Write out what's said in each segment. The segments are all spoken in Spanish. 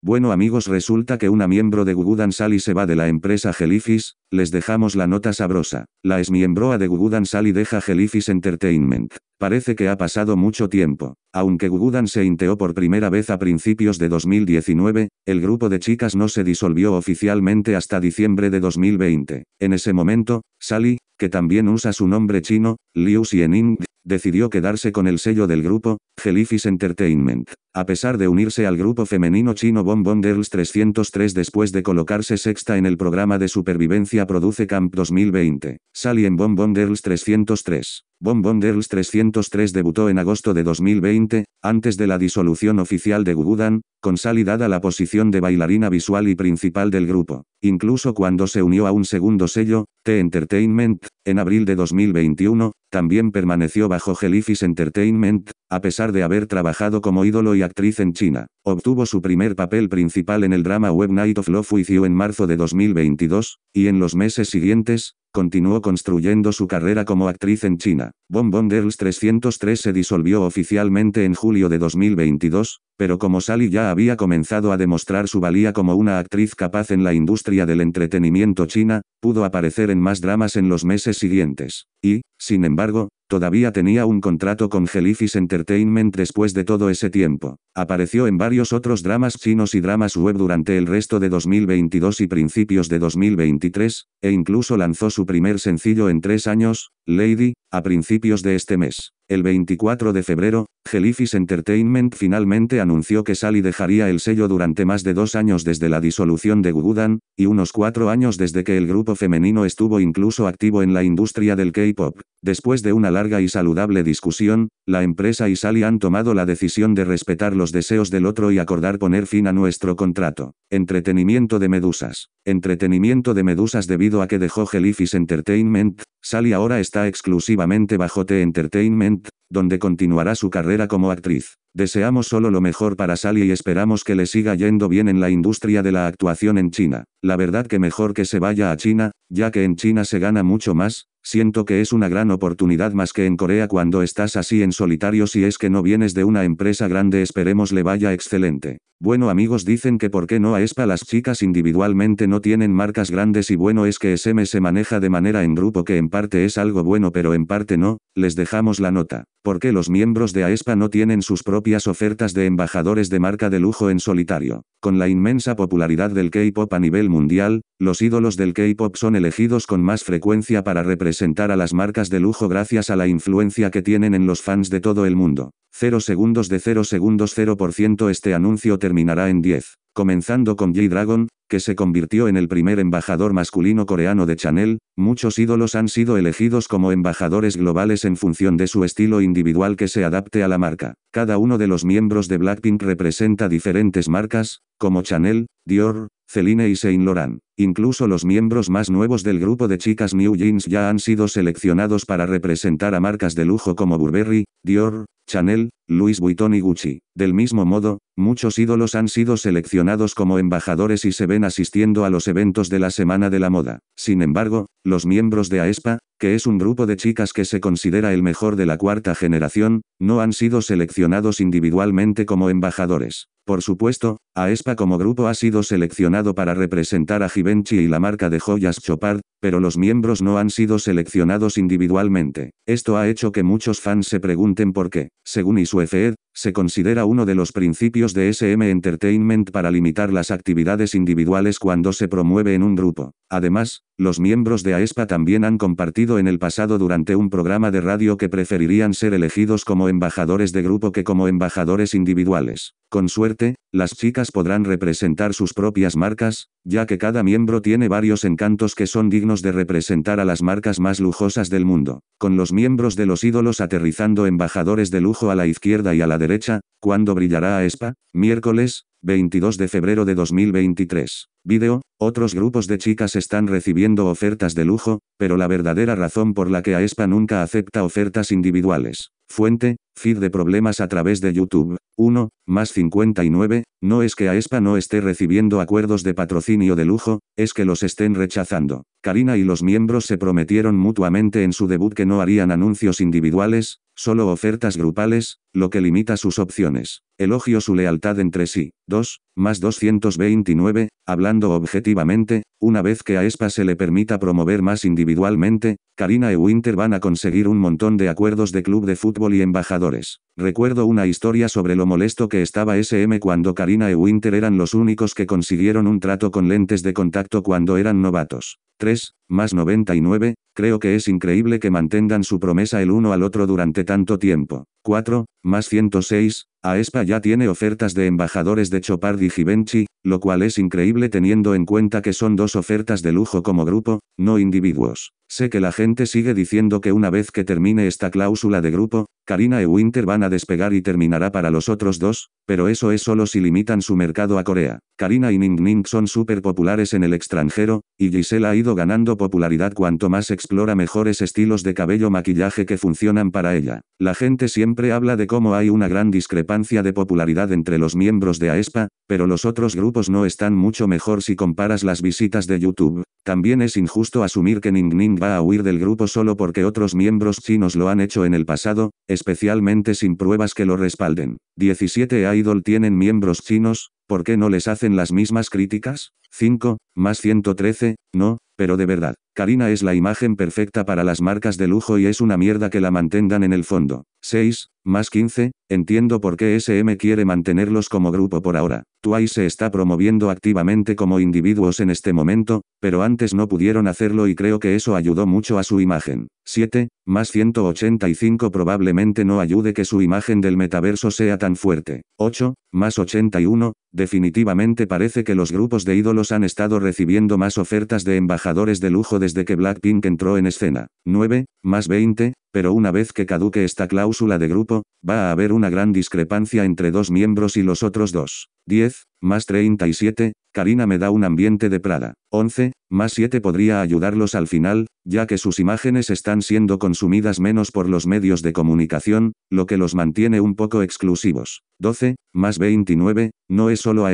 Bueno amigos resulta que una miembro de Gugudan Sally se va de la empresa Gelifis, les dejamos la nota sabrosa. La esmiembroa de Gugudan Sally deja Gelifis Entertainment. Parece que ha pasado mucho tiempo. Aunque Gugudan se inteó por primera vez a principios de 2019, el grupo de chicas no se disolvió oficialmente hasta diciembre de 2020. En ese momento, Sally, que también usa su nombre chino, Liu Xiening, decidió quedarse con el sello del grupo, Jellyfish Entertainment. A pesar de unirse al grupo femenino chino Bonbon Girls 303 después de colocarse sexta en el programa de supervivencia Produce Camp 2020, Sally en Bonbon Girls 303. Bon Bon Girls 303 debutó en agosto de 2020, antes de la disolución oficial de Gugudan, consolidada la posición de bailarina visual y principal del grupo. Incluso cuando se unió a un segundo sello, T Entertainment, en abril de 2021, también permaneció bajo Jellyfish Entertainment, a pesar de haber trabajado como ídolo y actriz en China. Obtuvo su primer papel principal en el drama Web Night of Love With en marzo de 2022, y en los meses siguientes, continuó construyendo su carrera como actriz en China. Bon Bon Girls 303 se disolvió oficialmente en julio de 2022, pero como Sally ya había comenzado a demostrar su valía como una actriz capaz en la industria del entretenimiento china, pudo aparecer en más dramas en los meses siguientes. Y, sin embargo, Todavía tenía un contrato con Jellyfish Entertainment después de todo ese tiempo. Apareció en varios otros dramas chinos y dramas web durante el resto de 2022 y principios de 2023, e incluso lanzó su primer sencillo en tres años, Lady, a principios de este mes. El 24 de febrero, Gelifis Entertainment finalmente anunció que Sally dejaría el sello durante más de dos años desde la disolución de Gugudan, y unos cuatro años desde que el grupo femenino estuvo incluso activo en la industria del K-pop. Después de una larga y saludable discusión, la empresa y Sally han tomado la decisión de respetar los deseos del otro y acordar poner fin a nuestro contrato. Entretenimiento de medusas. Entretenimiento de medusas debido a que dejó Gelifis Entertainment, Sally ahora está exclusivamente bajo T Entertainment, donde continuará su carrera como actriz. Deseamos solo lo mejor para Sally y esperamos que le siga yendo bien en la industria de la actuación en China. La verdad que mejor que se vaya a China, ya que en China se gana mucho más, Siento que es una gran oportunidad más que en Corea cuando estás así en solitario si es que no vienes de una empresa grande esperemos le vaya excelente. Bueno amigos dicen que por qué no a ESPA las chicas individualmente no tienen marcas grandes y bueno es que SM se maneja de manera en grupo que en parte es algo bueno pero en parte no, les dejamos la nota. porque los miembros de AESPA no tienen sus propias ofertas de embajadores de marca de lujo en solitario? Con la inmensa popularidad del K-Pop a nivel mundial, los ídolos del K-Pop son elegidos con más frecuencia para representar sentar a las marcas de lujo gracias a la influencia que tienen en los fans de todo el mundo. 0 segundos de 0 segundos 0% este anuncio terminará en 10. Comenzando con J-Dragon, que se convirtió en el primer embajador masculino coreano de Chanel, muchos ídolos han sido elegidos como embajadores globales en función de su estilo individual que se adapte a la marca. Cada uno de los miembros de Blackpink representa diferentes marcas, como Chanel, Dior, Celine y Saint Laurent. Incluso los miembros más nuevos del grupo de chicas New Jeans ya han sido seleccionados para representar a marcas de lujo como Burberry, Dior, Chanel, Luis Louis y Gucci. Del mismo modo, muchos ídolos han sido seleccionados como embajadores y se ven asistiendo a los eventos de la Semana de la Moda. Sin embargo, los miembros de AESPA, e que es un grupo de chicas que se considera el mejor de la cuarta generación, no han sido seleccionados individualmente como embajadores. Por supuesto, AESPA como grupo ha sido seleccionado para representar a Givenchy y la marca de joyas Chopard, pero los miembros no han sido seleccionados individualmente. Esto ha hecho que muchos fans se pregunten por qué. Según ISUFED, se considera uno de los principios de SM Entertainment para limitar las actividades individuales cuando se promueve en un grupo. Además, los miembros de AESPA también han compartido en el pasado durante un programa de radio que preferirían ser elegidos como embajadores de grupo que como embajadores individuales. Con suerte, las chicas podrán representar sus propias marcas, ya que cada miembro tiene varios encantos que son dignos de representar a las marcas más lujosas del mundo. Con los miembros de los ídolos aterrizando embajadores de lujo a la izquierda y a la derecha, cuando brillará a miércoles, 22 de febrero de 2023. Video, otros grupos de chicas están recibiendo ofertas de lujo, pero la verdadera razón por la que AESPA nunca acepta ofertas individuales Fuente, feed de problemas a través de YouTube. 1, más 59, no es que AESPA no esté recibiendo acuerdos de patrocinio de lujo, es que los estén rechazando. Karina y los miembros se prometieron mutuamente en su debut que no harían anuncios individuales, solo ofertas grupales, lo que limita sus opciones. Elogio su lealtad entre sí. 2, más 229, hablando objetivamente, una vez que a ESPA se le permita promover más individualmente, Karina y e Winter van a conseguir un montón de acuerdos de club de fútbol y embajadores. Recuerdo una historia sobre lo molesto que estaba SM cuando Karina y e Winter eran los únicos que consiguieron un trato con lentes de contacto cuando eran novatos. 3, más 99, creo que es increíble que mantengan su promesa el uno al otro durante tanto tiempo. 4, más 106, AESPA ya tiene ofertas de embajadores de Chopard y Givenchy, lo cual es increíble teniendo en cuenta que son dos ofertas de lujo como grupo, no individuos. Sé que la gente sigue diciendo que una vez que termine esta cláusula de grupo, Karina y e Winter van a despegar y terminará para los otros dos, pero eso es solo si limitan su mercado a Corea. Karina y Ning Ning son súper populares en el extranjero, y Giselle ha ido ganando popularidad cuanto más explora mejores estilos de cabello maquillaje que funcionan para ella. La gente siempre habla de cómo hay una gran discrepancia de popularidad entre los miembros de AESPA, e pero los otros grupos no están mucho mejor si comparas las visitas de YouTube. También es injusto asumir que ning ning va a huir del grupo solo porque otros miembros chinos lo han hecho en el pasado, especialmente sin pruebas que lo respalden. 17 Idol tienen miembros chinos, ¿por qué no les hacen las mismas críticas? 5, más 113, no, pero de verdad, Karina es la imagen perfecta para las marcas de lujo y es una mierda que la mantengan en el fondo. 6, más 15, Entiendo por qué SM quiere mantenerlos como grupo por ahora. Twice se está promoviendo activamente como individuos en este momento, pero antes no pudieron hacerlo y creo que eso ayudó mucho a su imagen. 7. Más 185 probablemente no ayude que su imagen del metaverso sea tan fuerte. 8. Más 81. Definitivamente parece que los grupos de ídolos han estado recibiendo más ofertas de embajadores de lujo desde que Blackpink entró en escena. 9. Más 20 pero una vez que caduque esta cláusula de grupo, va a haber una gran discrepancia entre dos miembros y los otros dos. 10, más 37, Karina me da un ambiente de Prada. 11, más 7 podría ayudarlos al final, ya que sus imágenes están siendo consumidas menos por los medios de comunicación, lo que los mantiene un poco exclusivos. 12, más 29, no es solo a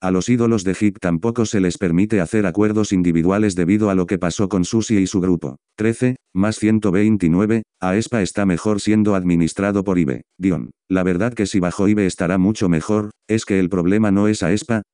A los ídolos de hip tampoco se les permite hacer acuerdos individuales debido a lo que pasó con Susie y su grupo. 13, más 129, Aespa está mejor siendo administrado por IBE. Dion. La verdad que si bajo IBE estará mucho mejor, es que el problema no es a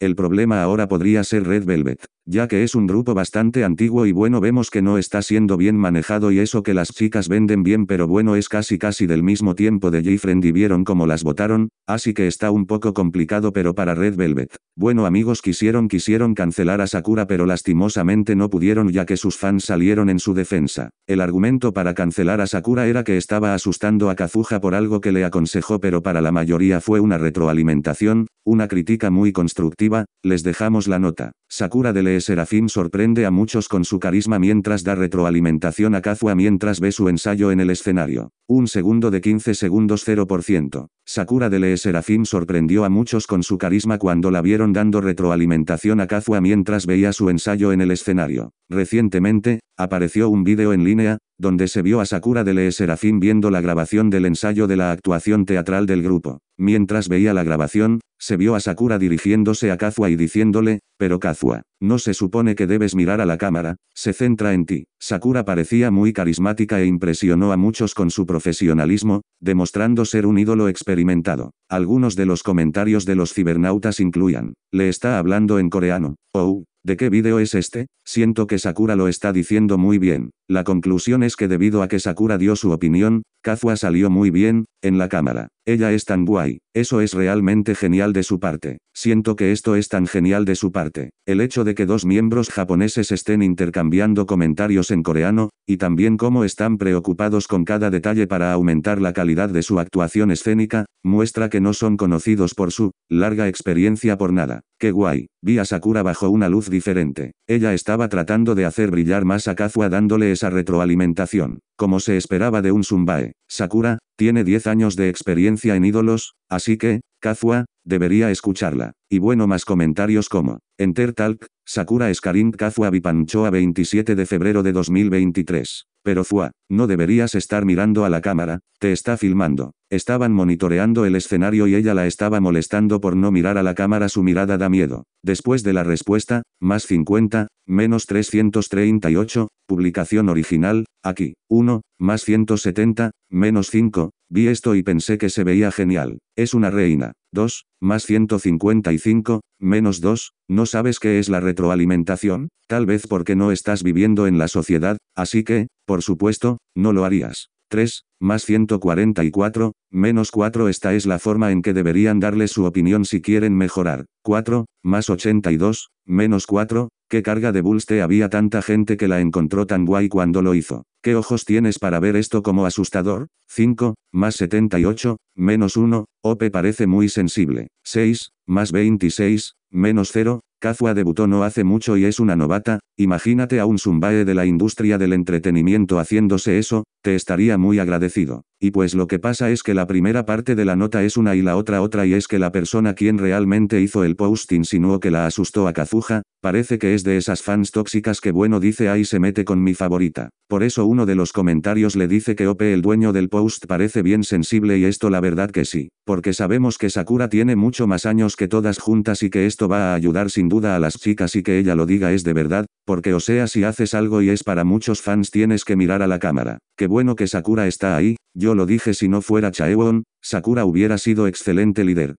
el problema ahora podría ser Red Velvet. Ya que es un grupo bastante antiguo y bueno vemos que no está siendo bien manejado y eso que las chicas venden bien pero bueno es casi casi del mismo tiempo de j y vieron cómo las votaron, así que está un poco complicado pero para Red Velvet. Bueno amigos quisieron quisieron cancelar a Sakura pero lastimosamente no pudieron ya que sus fans salieron en su defensa. El argumento para cancelar a Sakura era que estaba asustando a Kazuha por algo que le aconsejó pero para la mayoría fue una retroalimentación, una crítica muy constructiva, les dejamos la nota. Sakura de Serafín sorprende a muchos con su carisma mientras da retroalimentación a Kazua mientras ve su ensayo en el escenario. Un segundo de 15 segundos 0%. Sakura de Lee Serafim sorprendió a muchos con su carisma cuando la vieron dando retroalimentación a Kazua mientras veía su ensayo en el escenario. Recientemente, apareció un vídeo en línea, donde se vio a Sakura de Lee Serafim viendo la grabación del ensayo de la actuación teatral del grupo. Mientras veía la grabación, se vio a Sakura dirigiéndose a Kazua y diciéndole, pero Kazua, no se supone que debes mirar a la cámara, se centra en ti. Sakura parecía muy carismática e impresionó a muchos con su profesionalismo, demostrando ser un ídolo experimentado. Algunos de los comentarios de los cibernautas incluían, le está hablando en coreano, oh, ¿De qué vídeo es este? Siento que Sakura lo está diciendo muy bien. La conclusión es que debido a que Sakura dio su opinión, Kazua salió muy bien, en la cámara. Ella es tan guay, eso es realmente genial de su parte. Siento que esto es tan genial de su parte. El hecho de que dos miembros japoneses estén intercambiando comentarios en coreano, y también cómo están preocupados con cada detalle para aumentar la calidad de su actuación escénica, muestra que no son conocidos por su larga experiencia por nada. Qué guay, vi a Sakura bajo una luz diferente. Ella estaba tratando de hacer brillar más a Kazua dándole esa retroalimentación, como se esperaba de un Zumbae. Sakura, tiene 10 años de experiencia en ídolos, así que, Kazua, debería escucharla. Y bueno más comentarios como, Enter Talk, Sakura Escarin Kazua vipanchoa 27 de febrero de 2023. Pero Zua, no deberías estar mirando a la cámara, te está filmando. Estaban monitoreando el escenario y ella la estaba molestando por no mirar a la cámara. Su mirada da miedo. Después de la respuesta, más 50, menos 338, publicación original, aquí, 1, más 170, menos 5, vi esto y pensé que se veía genial. Es una reina. 2, más 155, menos 2, no sabes qué es la retroalimentación, tal vez porque no estás viviendo en la sociedad, así que, por supuesto, no lo harías. 3, más 144, menos 4 Esta es la forma en que deberían darle su opinión si quieren mejorar. 4, más 82, menos 4, ¿qué carga de bulste había tanta gente que la encontró tan guay cuando lo hizo? ¿Qué ojos tienes para ver esto como asustador? 5, más 78, menos 1, op parece muy sensible. 6, más 26, menos 0, Kazuha debutó no hace mucho y es una novata, imagínate a un zumbae de la industria del entretenimiento haciéndose eso, te estaría muy agradecido. Y pues lo que pasa es que la primera parte de la nota es una y la otra otra y es que la persona quien realmente hizo el post insinuó que la asustó a Kazuha, parece que es de esas fans tóxicas que bueno dice ahí se mete con mi favorita. Por eso uno de los comentarios le dice que OP el dueño del post parece bien sensible y esto la verdad que sí, porque sabemos que Sakura tiene mucho más años que todas juntas y que esto va a ayudar sin duda a las chicas y que ella lo diga es de verdad, porque o sea si haces algo y es para muchos fans tienes que mirar a la cámara. Qué bueno que Sakura está ahí, yo lo dije si no fuera Chaewon, Sakura hubiera sido excelente líder.